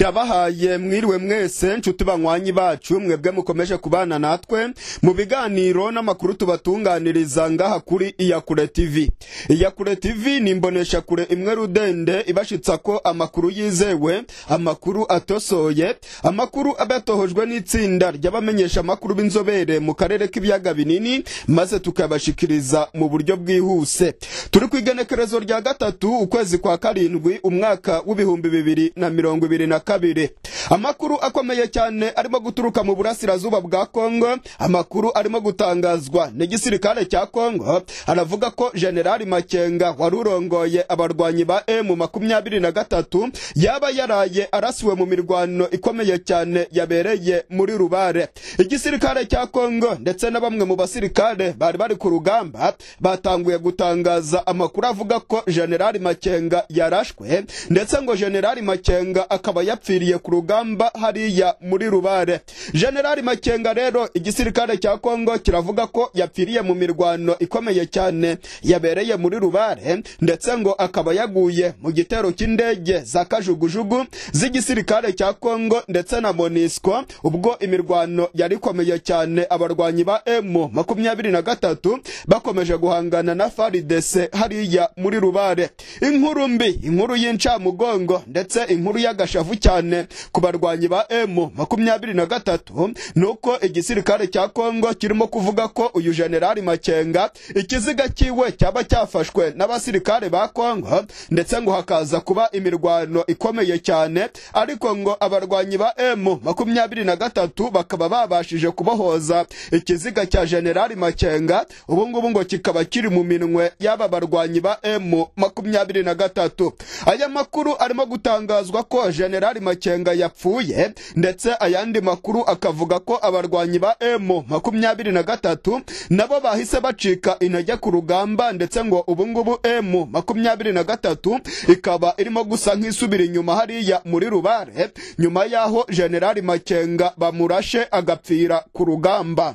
ndabahaye mwiriwe mwese nshuti banywanyi bacu mwebwe mukomeje kubana natwe mu biganiro n'amakuru tubatunganiriza ngaha kuri iyakure tv iyakure tv ni imboneshakure imwe rudende ibashitsa ko amakuru yizewe amakuru atosoye amakuru aba yatohojwe n'itsinda ry'abamenyesha amakuru b'inzobere mu karere k'ibiyaga binini maze tukabashikiriza mu buryo bwihuse turi ku igenekerezo rya gatatu ukwezi kwa karindwi umwaka w'ibihumbi bibiri na mirongo ibiri na kabiri amakuru akomeye cyane arimo guturuka mu burasirazuba bwa kongo amakuru arimo gutangazwa n'igisirikare cya kongo aravuga ko generali makenga wari urongoye abarwanyi ba emu makumyabiri na gatatu yaba yaraye arasiwe mu mirwano ikomeye cyane yabereye muri rubare igisirikare cya kongo ndetse na bamwe mu basirikare bari bari ku rugamba batanguye gutangaza amakuru avuga ko generali makenga yarashwe ndetse ngo generali makenga akaba yapfiriye ku rugamba hariya muri rubare generali makenga rero igisirikare cya kongo kiravuga ko yapfiriye mu mirwano ikomeye cyane yabereye muri rubare ndetse ngo akaba yaguye mu gitero cy'indege za kajugujugu z'igisirikare cya kongo ndetse na monisco ubwo imirwano yari ikomeye cyane abarwanyi ba emu makumyabiri na gatatu bakomeje guhangana na faridese hariya muri rubare inkuru mbi inkuru y'incamugongo ndetse inkuru y'agashavu cyane cyane ku barwanyi ba emu makumyabiri na gatatu nuko igisirikare cya kongo kirimo kuvuga ko uyu generali makenga ikiziga cyiwe cyaba cyafashwe n'abasirikare ba kongo ndetse ngo hakaza kuba imirwano ikomeye cyane ariko ngo abarwanyi ba emu makumyabiri na gatatu bakaba babashije kubohoza ikiziga cya generali makenga ubu ngubu ngo kikaba kiri mu minwe y'aba barwanyi ba emu makumyabiri na gatatu aya makuru arimo gutangazwa ko generali Jenerali Makenga yapfuye ndetse ayandi makuru akavuga ko abarwanyi ba emu makumyabiri na gatatu nabo bahise bacika intege ku rugamba ndetse ngo ubungubu emu makumyabiri na gatatu ikaba irimo gusa nk'isubira inyuma hariya muri rubare nyuma y'aho Jenerali Makenga bamurashe agapfira ku rugamba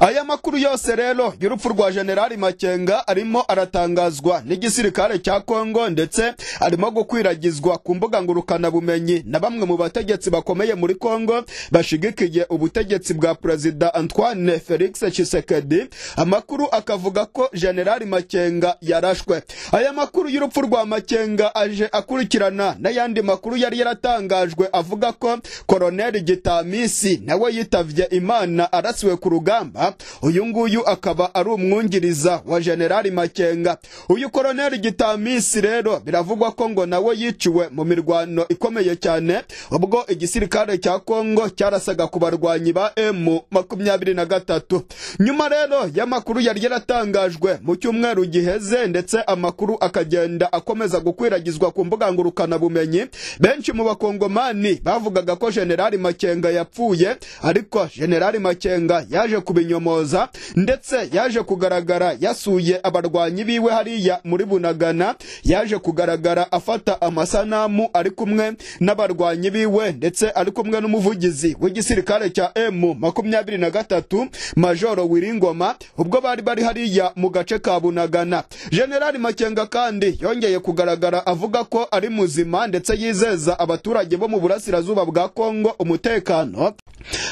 aya makuru yose rero y'urupfu rwa generali makenga arimo aratangazwa n'igisirikare cya kongo ndetse arimo gukwiragizwa ku mbuga ngurukanabumenyi na bamwe mu bategetsi bakomeye muri kongo bashigikiye ubutegetsi bwa perezida antoine felix tshisekedi amakuru akavuga ko generali makenga yarashwe aya makuru y'urupfu rwa makenga aje akurikirana n'ayandi makuru yari yaratangajwe avuga ko koroneli gitamisi nawe yitabye imana arasiwe ku rugamba makenga uyu nguyu akaba ari umwungiriza wa generali makenga uyu koroneli gitamisi rero biravugwa ko ngo nawe yiciwe mu mirwano ikomeye cyane ubwo igisirikare cya kongo cyarasaga ku barwanyi ba emu makumyabiri na gatatu nyuma rero y'amakuru yari yaratangajwe mu cyumweru giheze ndetse amakuru akagenda akomeza gukwiragizwa ku mbuga ngurukanabumenyi benshi mu bakongomani bavugaga ko generali makenga yapfuye ariko generali makenga yaje kubinyoma kunyomoza ndetse yaje kugaragara yasuye abarwanyi biwe hariya muri bunagana yaje kugaragara afata amasanamu ari kumwe n'abarwanyi biwe ndetse ari kumwe n'umuvugizi w'igisirikare cya m makumyabiri na gatatu majoro wiringoma ubwo bari bari hariya mu gace ka bunagana generali makenga kandi yongeye kugaragara avuga ko ari muzima ndetse yizeza abaturage bo mu burasirazuba bwa kongo umutekano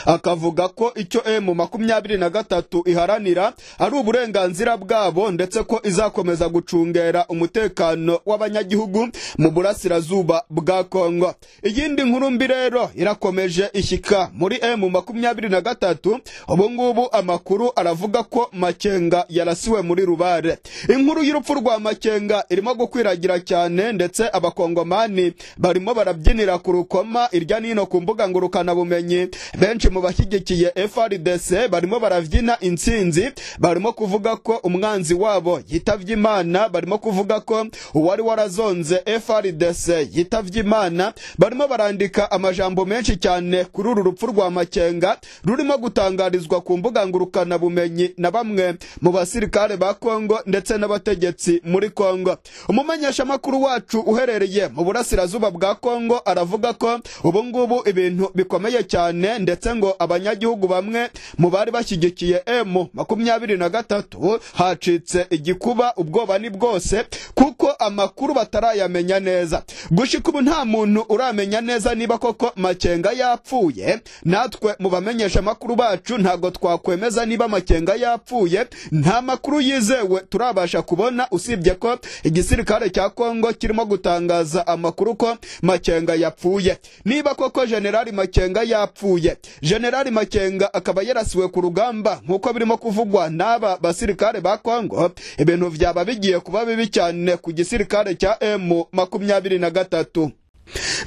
akavuga ko icyo m makumyabiri na gatatu iharanira ari uburenganzira bwabo ndetse ko izakomeza gucungera umutekano w'abanyagihugu mu burasirazuba bwa Kongo iyindi nkuru mbi rero irakomeje ishyika muri emu makumyabiri na gatatu ubu ngubu amakuru aravuga ko makenga yarasiwe muri rubare inkuru y'urupfu rwa makenga irimo gukwiragira cyane ndetse abakongomani barimo barabyinira ku rukoma irya nino ku mbuga ngurukanabumenyi benshi mu bashyigikiye FRDC barimo bara abyina intsinzi barimo kuvuga ko umwanzi wabo yitabye imana barimo kuvuga ko uwari warazonze frdc yitabye imana barimo barandika amajambo menshi cyane kuri uru rupfu rwa makenga rurimo gutangarizwa ku mbuga ngurukanabumenyi na bamwe mu basirikare ba kongo ndetse n'abategetsi muri kongo umumenyeshamakuru wacu uherereye mu burasirazuba bwa kongo aravuga ko ubungubu ibintu bikomeye cyane ndetse ngo abanyagihugu bamwe mu bari bashyigikiye ashyigikiye emu makumyabiri na gatatu hacitse igikuba ubwoba ni bwose kuko amakuru batarayamenya neza gushika ubu nta muntu uramenya neza niba koko makenga yapfuye natwe mu bamenyesha amakuru bacu ntabwo twakwemeza niba makenga yapfuye nta makuru yizewe turabasha kubona usibye ko igisirikare cya kongo kirimo gutangaza amakuru ko makenga yapfuye niba koko generali makenga yapfuye generali makenga akaba yarasiwe ku rugamba ingamba nk'uko birimo kuvugwa n'aba basirikare ba kongo ibintu byaba bigiye kuba bibi cyane ku gisirikare cya emu makumyabiri na gatatu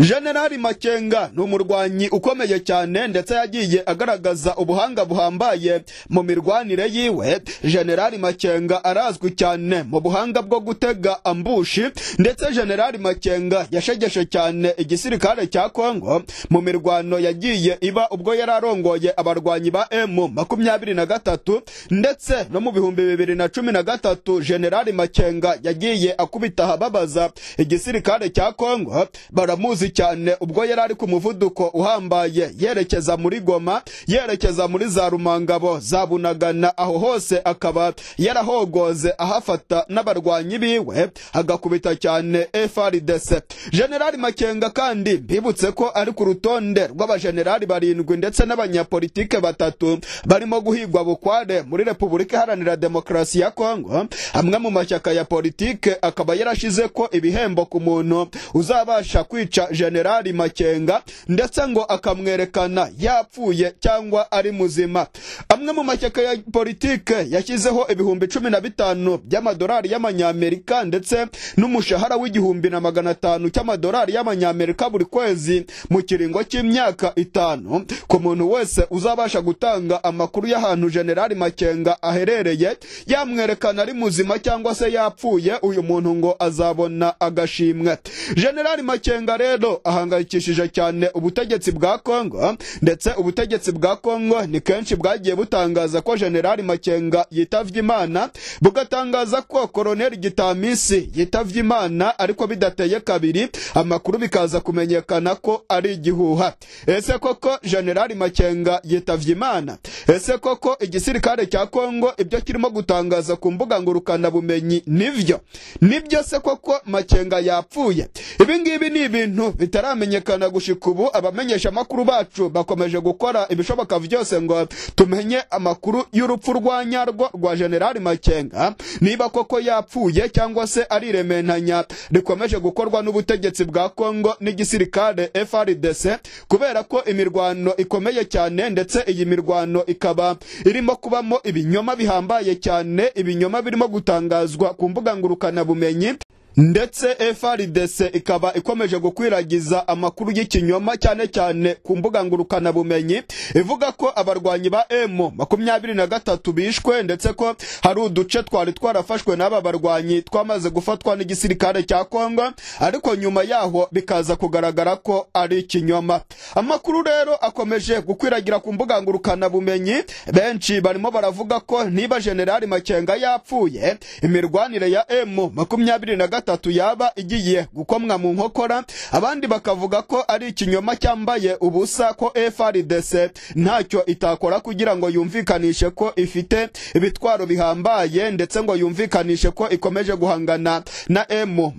generali makenga ni umurwanyi ukomeye cyane ndetse yagiye agaragaza ubuhanga buhambaye mu mirwanire yiwe generali makenga arazwi cyane mu buhanga bwo gutega ambushi ndetse generali makenga yashegeshe cyane igisirikare cya Congo mu mirwano yagiye iba ubwo yari arongoye abarwanyi ba emu makumyabiri na gatatu ndetse no mu bihumbi bibiri na cumi na gatatu generali makenga yagiye akubita ahababaza igisirikare cya Congo baramuzi cyane ubwo yari ari ku muvuduko uhambaye yerekeza muri Goma yerekeza muri za Rumangabo za Bunagana aho hose akaba yarahogoze ahafata n'abarwanyi biwe agakubita cyane FRDC General Makenga kandi bibutse ko ari ku rutonde rw'abajenerali barindwi ndetse n'abanyapolitike batatu barimo guhigwa bukware muri Repubulika Iharanira Demokarasi ya Kongo amwe mu mashyaka ya politike akaba yarashize ko ibihembo ku muntu uzabasha kwica jenerali makenga ndetse ngo akamwerekana yapfuye cyangwa ari muzima amwe mu mashyaka ya politiki yashyizeho ibihumbi cumi na bitanu by'amadolari y'amanyamerika ndetse n'umushahara w'igihumbi na magana atanu cy'amadolari y'amanyamerika buri kwezi mu kiringo cy'imyaka itanu ku muntu wese uzabasha gutanga amakuru y'ahantu jenerali makenga aherereye yamwerekana ari muzima cyangwa se yapfuye uyu muntu ngo azabona agashimwe jenerali makenga rero Guaido ahangayikishije cyane ubutegetsi bwa Kongo ndetse ubutegetsi bwa Kongo ni kenshi bwagiye butangaza ko General Makenga yitabye Imana bugatangaza ko Colonel Gitamisi yitabye Imana ariko bidateye kabiri amakuru bikaza kumenyekana ko ari igihuha ese koko General Makenga yitabye Imana ese koko igisirikare cya Kongo ibyo kirimo gutangaza ku mbuga ngurukana bumenyi nivyo nivyo se koko Makenga yapfuye ibi ngibi ni ibintu bitaramenyekana gushika ubu abamenyeshamakuru bacu bakomeje gukora ibishoboka byose ngo tumenye amakuru y'urupfu rwa nyarwo rwa General Makenga niba koko yapfuye cyangwa se ari irementanya rikomeje gukorwa n'ubutegetsi bwa Kongo n'igisirikare FARDC kubera ko imirwano ikomeye cyane ndetse iyi mirwano ikaba irimo kubamo ibinyoma bihambaye cyane ibinyoma birimo gutangazwa ku mbuga ngurukanabumenyi ndetse efaridese ikaba ikomeje gukwiragiza amakuru y'ikinyoma cyane cyane ku mbuga ngurukanabumenyi ivuga ko abarwanyi ba emu makumyabiri na gatatu bishwe ndetse ko hari uduce twari twarafashwe n'aba barwanyi twamaze gufatwa n'igisirikare cya Congo ariko nyuma yaho bikaza kugaragara ko ari ikinyoma amakuru rero akomeje gukwiragira ku mbuga ngurukanabumenyi benshi barimo baravuga ko niba generali makenga yapfuye imirwanire ya emu makumyabiri na gatatu gatatu yaba igiye gukomwa mu nkokora abandi bakavuga ko ari ikinyoma cyambaye ubusa ko FRDC ntacyo itakora kugira ngo yumvikanishe ko ifite ibitwaro bihambaye ndetse ngo yumvikanishe ko ikomeje guhangana na m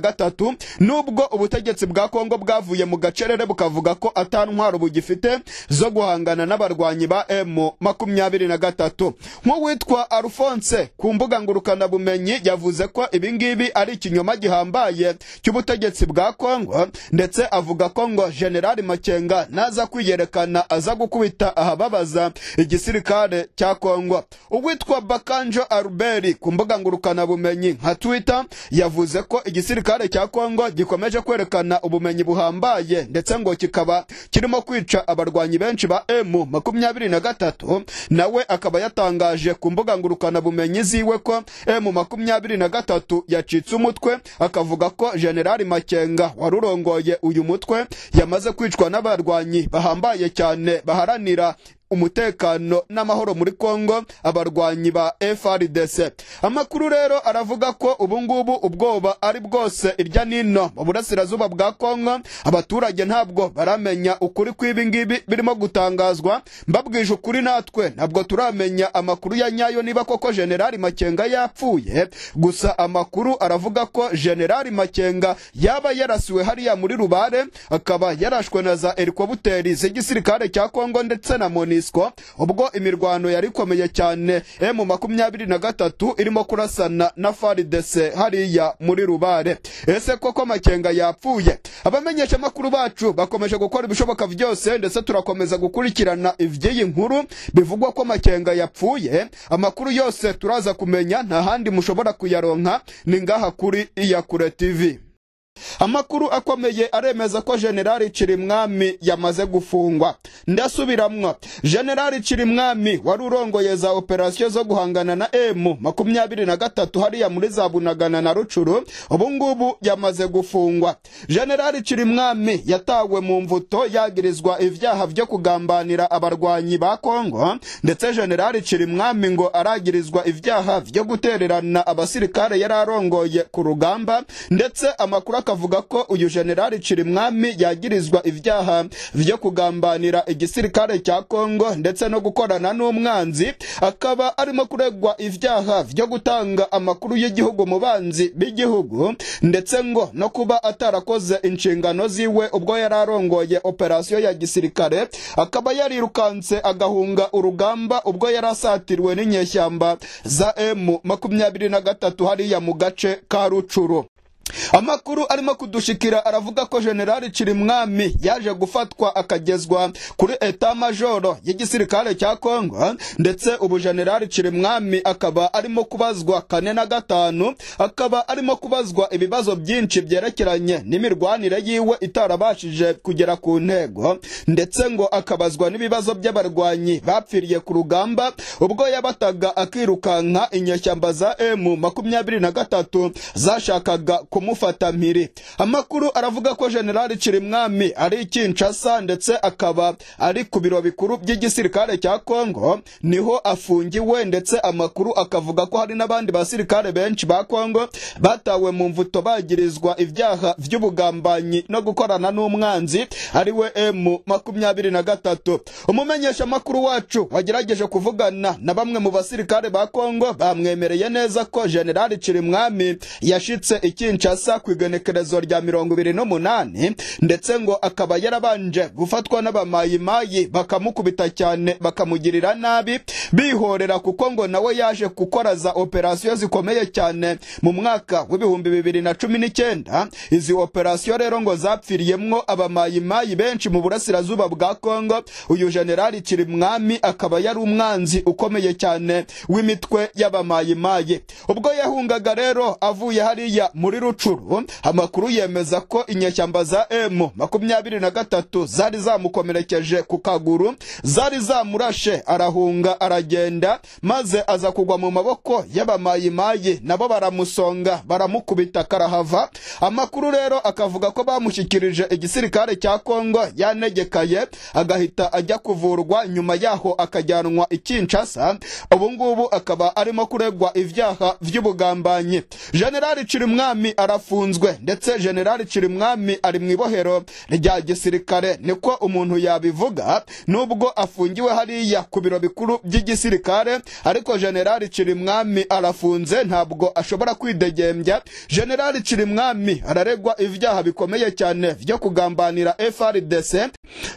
gatatu nubwo ubutegetsi bwa Kongo bwavuye mu gacerere bukavuga ko atantwaro bugifite zo guhangana n'abarwanyi ba m gatatu nk'uwitwa Alphonse ku mbuga ngurukanabumenyi yavuze ko ibingibi ari ari ikinyoma gihambaye cy'ubutegetsi bwa Kongo ndetse avuga ko ngo General Makenga naza kwiyerekana aza gukubita ahababaza igisirikare cya Kongo uwitwa Bakanjo Albert ku mbuga ngurukana bumenyi nka Twitter yavuze ko igisirikare cya Kongo gikomeje kwerekana ubumenyi buhambaye ndetse ngo kikaba kirimo kwica abarwanyi benshi ba makumyabiri M23 nawe akaba yatangaje ku mbuga ngurukana bumenyi ziwe ko makumyabiri na gatatu yacitse yubitse umutwe akavuga ko generali makenga wari urongoye uyu mutwe yamaze kwicwa n'abarwanyi bahambaye cyane baharanira umutekano n'amahoro muri Kongo abarwanyi ba FRDC amakuru rero aravuga ko ubungubu ubwoba ari bwose irya nino mu burasirazuba bwa Kongo abaturage ntabwo baramenya ukuri kw’ibingibi birimo gutangazwa mbabwije ukuri natwe ntabwo turamenya amakuru ya nyayo niba koko General Makenga yapfuye gusa amakuru aravuga ko General Makenga yaba yarasiwe hariya muri Rubare akaba yarashwe na za helicopteri z'igisirikare cya Kongo ndetse na Moni bahanishwa ubwo imirwano yari ikomeye cyane emu eh, makumyabiri na gatatu irimo kurasana na faridese hariya muri rubare ese koko makenga yapfuye abamenyeshamakuru bacu bakomeje gukora ibishoboka byose ndetse turakomeza gukurikirana iby'iyi nkuru bivugwa ko makenga yapfuye amakuru yose turaza kumenya nta handi mushobora kuyaronka ni ngaha kuri iyakure tv amakuru akomeye aremeza ko generali Cirimwami yamaze gufungwa ndasubiramwo generali Cirimwami wari urongoye za operasiyo zo guhangana na EMu makumyabiri na gatatu hariya muri za Bunagana na Rucuru ubu ngubu yamaze gufungwa generali Cirimwami yatawe mu mvuto yagirizwa ibyaha byo kugambanira abarwanyi ba Kongo ndetse generali Cirimwami ngo aragirizwa ibyaha byo gutererana abasirikare yari arongoye ku rugamba ndetse amakuru akavuga avuga ko uyu generali Cirimwami yagirizwa ibyaha byo kugambanira igisirikare cya Kongo ndetse no gukorana n'umwanzi akaba arimo kuregwa ibyaha byo gutanga amakuru y'igihugu mu banzi b'igihugu ndetse ngo no kuba atarakoze inshingano ziwe ubwo yari arongoye operasiyo ya gisirikare akaba yarirukanse agahunga urugamba ubwo yari asatiriwe n'inyeshyamba za M makumyabiri na gatatu hariya mu gace ka Rucuro amakuru arimo kudushikira aravuga ko generali Kirimwami yaje gufatwa akagezwa kuri eta majoro y'igisirikare cya Kongo ndetse ubu generali Kirimwami akaba arimo kubazwa kane na gatanu akaba arimo kubazwa ibibazo byinshi byerekeranye n'imirwanire yiwe itarabashije kugera ku ntego ndetse ngo akabazwa n'ibibazo by'abarwanyi bapfiriye ku rugamba ubwo yabataga akirukanka inyeshyamba za M makumyabiri na gatatu zashakaga kumu kumufata mpiri amakuru aravuga ko generali kirimwami ari Kinshasa ndetse akaba ari ku biro bikuru by'igisirikare cya Kongo niho afungiwe ndetse amakuru akavuga ko hari n'abandi basirikare benshi ba Kongo batawe mu mvuto bagirizwa ibyaha by'ubugambanyi no gukorana n'umwanzi ari we M makumyabiri na gatatu umumenyeshamakuru wacu wagerageje kuvugana na bamwe mu basirikare ba Kongo bamwemereye neza ko generali Kirimwami yashitse i Kinshasa ku igenekerezo rya mirongo ibiri n'umunani ndetse ngo akaba yarabanje gufatwa n'abamayimayi bakamukubita cyane bakamugirira nabi bihorera kuko ngo nawe yaje gukoraza operasiyo zikomeye cyane mu mwaka w'ibihumbi bibiri na cumi n'icyenda izi operasiyo rero ngo zapfiriyemo abamayimayi benshi mu burasirazuba bwa kongo uyu generali kirimwami akaba yari umwanzi ukomeye cyane w'imitwe y'abamayimayi ubwo yahungaga rero avuye hariya muri ruca nyirakuru amakuru yemeza ko inyeshyamba za emu makumyabiri na gatatu zari zamukomerekeje ku kaguru zari zamurashe arahunga aragenda maze aza kugwa mu maboko y'abamayimayi nabo baramusonga baramukubita karahava amakuru rero akavuga ko bamushyikirije igisirikare cya kongo yanegekaye agahita ajya kuvurwa nyuma yaho akajyanwa i kinshasa ubu ngubu akaba arimo kuregwa ibyaha by'ubugambanyi generali umwami arafunzwe ndetse generali kirimwami ari mu ibohero rya gisirikare niko umuntu yabivuga nubwo afungiwe hariya ku biro bikuru by'igisirikare ariko generali kirimwami arafunze ntabwo ashobora kwidegembya generali kirimwami araregwa ibyaha bikomeye cyane byo kugambanira frdc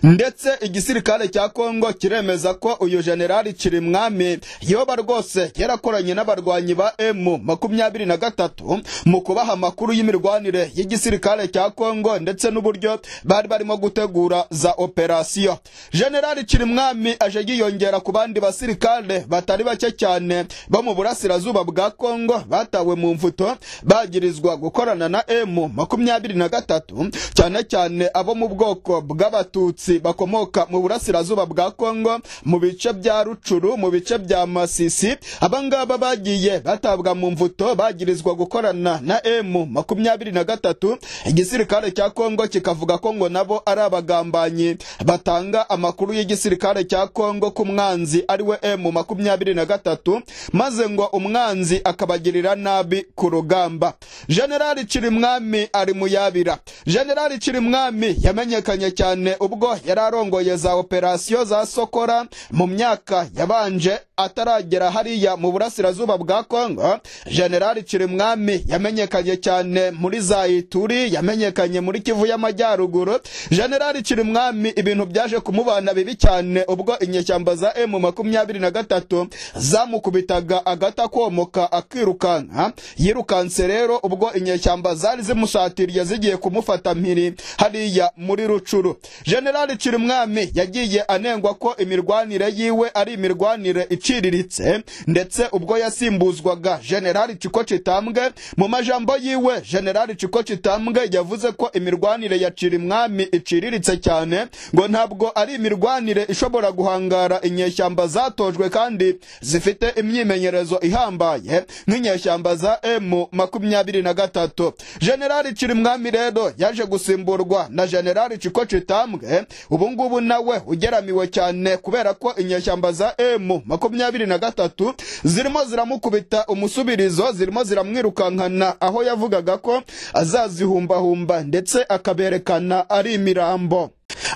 ndetse igisirikare cya kongo kiremeza ko uyu generali kirimwami yoba rwose yarakoranye n'abarwanyi ba emu makumyabiri na gatatu mu kubaha amakuru y'imirwanire y'igisirikare cya kongo ndetse n'uburyo bari barimo gutegura za operasiyo generali Mwami aje yiyongera ku bandi basirikare batari bake cyane bo mu burasirazuba bwa kongo batawe mu mvuto bagirizwa gukorana na emu makumyabiri na gatatu cyane cyane abo mu bwoko bw'abatu abatutsi bakomoka mu burasirazuba bwa kongo mu bice bya rucuru mu bice bya masisi abangaba bagiye batabwa mu mvuto bagirizwa gukorana na emu makumyabiri na gatatu igisirikare cya kongo kikavuga ko ngo nabo ari abagambanyi batanga amakuru y'igisirikare cya kongo ku mwanzi ariwe emu makumyabiri na gatatu maze ngo umwanzi akabagirira nabi ku rugamba generali mwami ari muyabira generali mwami yamenyekanye cyane ubwo yari arongoye za operasiyo za sokora mu myaka yabanje ataragera hariya mu burasirazuba bwa kongo generali kirimwami yamenyekanye cyane muri zayituri yamenyekanye muri kivu y'amajyaruguru generali kirimwami ibintu byaje kumubana bibi cyane ubwo inyeshyamba za emu makumyabiri na gatatu zamukubitaga agatakomoka akirukanka yirukanse rero ubwo inyeshyamba zari zimusatiriye zigiye kumufata mpiri hariya muri rucuru generali kirimwami yagiye anengwa ko imirwanire yiwe ari imirwanire ici iciriritse ndetse ubwo yasimbuzwaga generali ciko citambwe mu majambo yiwe generali ciko citambwe yavuze ko imirwanire ya cirimwami iciriritse cyane ngo ntabwo ari imirwanire ishobora guhangara inyeshyamba zatojwe kandi zifite imyimenyerezo ihambaye nk'inyeshyamba za m makumyabiri na gatatu generali cirimwami rero yaje gusimburwa na generali ciko citambwe ubungubu nawe ugeramiwe cyane kubera ko inyeshyamba za emu makumyabiri makumyabiri na gatatu zirimo ziramukubita umusubirizo zirimo ziramwirukankana aho yavugaga ko azazihumbahumba ndetse akaberekana ari imirambo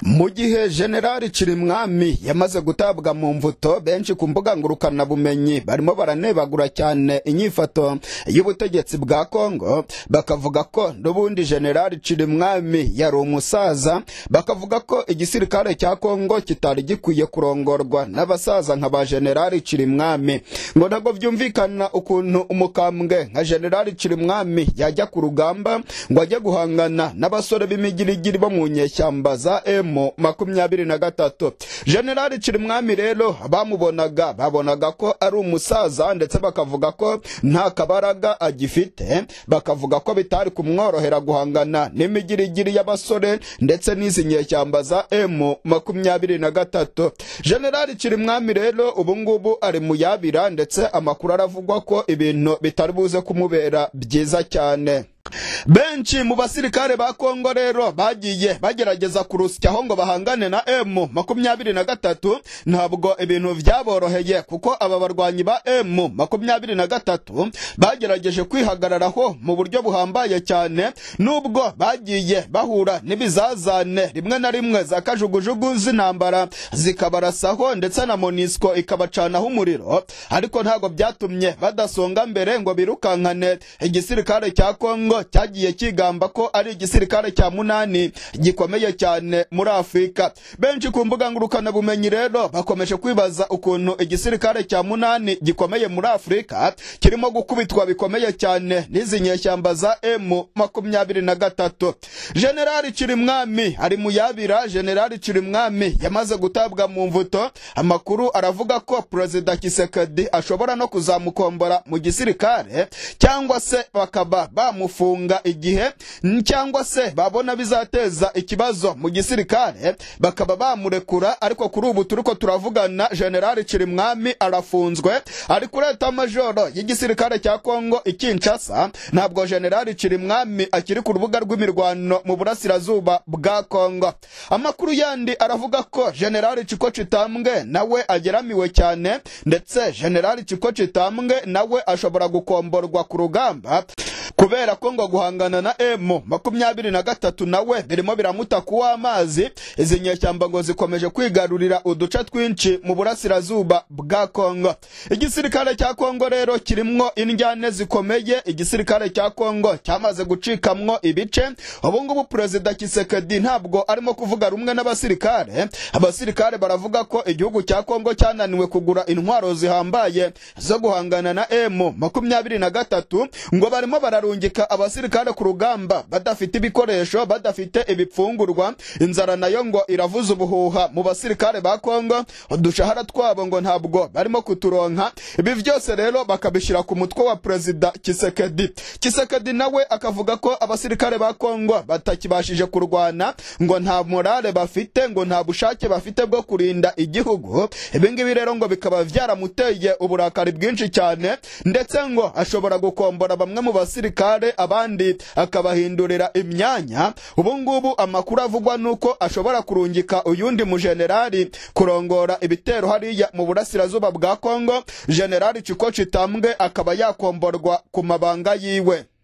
mu gihe generali Cirimwami yamaze gutabwa mu mvuto benshi ku mbuga ngurukanabumenyi barimo baranebagura cyane inyifato y'ubutegetsi bwa Kongo bakavuga ko n'ubundi generali Cirimwami yari umusaza bakavuga ko igisirikare cya Kongo kitari gikwiye kurongorwa n'abasaza nka ba generali Cirimwami ngo ntabwo byumvikana ukuntu umukambwe nka generali Cirimwami yajya ku rugamba ngo ajye guhangana n'abasore b'imigirigiri bo mu nyeshyamba za e efupeyemu makumyabiri na gatatu generali kirimwami rero bamubonaga babonaga ko ari umusaza ndetse bakavuga ko nta kabaraga agifite bakavuga ko bitari kumworohera guhangana n'imigirigiri y'abasore ndetse n'izi nyeshyamba za emu makumyabiri na gatatu generali kirimwami rero ubu ngubu ari mu yabira ndetse amakuru aravugwa ko ibintu bitari buze kumubera byiza cyane benshi mu basirikare ba kongo rero bagiye bagerageza kurusyaho ngo bahangane na emu makumyabiri na gatatu ntabwo ibintu byaboroheye kuko aba barwanyi ba emu makumyabiri na gatatu bagerageje kwihagararaho mu buryo buhambaye cyane nubwo bagiye bahura n'ibizazane rimwe na rimwe za kajugujugu z'intambara zikabarasaho ndetse na monisco ikabacanaho umuriro ariko ntabwo byatumye badasonga mbere ngo birukankane igisirikare cya kongo cyagiye kigamba ko ari igisirikare cya munani gikomeye cyane muri afurika benshi ku mbuga ngurukanabumenyi rero bakomeje kwibaza ukuntu igisirikare cya munani gikomeye muri afurika kirimo gukubitwa bikomeye cyane n'izi nyeshyamba za emu 23 General gatatu generali kirimwami ari muyabira generali kirimwami yamaze gutabwa mu mvuto amakuru aravuga ko perezida kisekedi ashobora no kuzamukombora mu gisirikare cyangwa se bakaba bamufu guhunga igihe cyangwa se babona bizateza ikibazo mu gisirikare bakaba bamurekura ariko kuri ubu turi ko turavugana generali kirimwami arafunzwe ari kuri eta majoro y'igisirikare cya kongo ikinshasa ntabwo generali kirimwami akiri ku rubuga rw'imirwano mu burasirazuba bwa kongo amakuru yandi aravuga ko generali ciko citambwe nawe ageramiwe cyane ndetse generali ciko citambwe nawe ashobora gukomborwa ku rugamba kubera ko Mnangagwa guhangana na M makumyabiri na gatatu nawe birimo biramuta kuwa amazi izi nyeshyamba ngo zikomeje kwigarurira uduce twinshi mu burasirazuba bwa Kongo igisirikare cya Kongo rero kirimwo indyane zikomeye igisirikare cya Kongo cyamaze gucikamwo ibice ubu perezida Kisekedi ntabwo arimo kuvuga rumwe n'abasirikare abasirikare baravuga ko igihugu cya Kongo cyananiwe kugura intwaro zihambaye zo guhangana na emu makumyabiri na gatatu ngo barimo bararungika aba abasirikare ku rugamba badafite ibikoresho badafite ibipfungurwa inzara nayo ngo iravuza ubuhuha mu basirikare ba Kongo udushahara twabo ngo ntabwo barimo kuturonka ibi byose rero bakabishyira ku mutwe wa perezida Kisekedi Kisekedi nawe akavuga ko abasirikare ba Kongo batakibashije kurwana ngo nta morale bafite ngo nta bushake bafite bwo kurinda igihugu ibi rero ngo bikaba byaramuteye uburakari bwinshi cyane ndetse ngo ashobora gukombora bamwe mu basirikare aba abandi akabahindurira imyanya ubu ngubu amakuru avugwa nuko ashobora kurungika uyundi mujenerali kurongora ibitero hariya mu burasirazuba bwa kongo generali chiko chitambwe akaba yakomborwa ku mabanga yiwe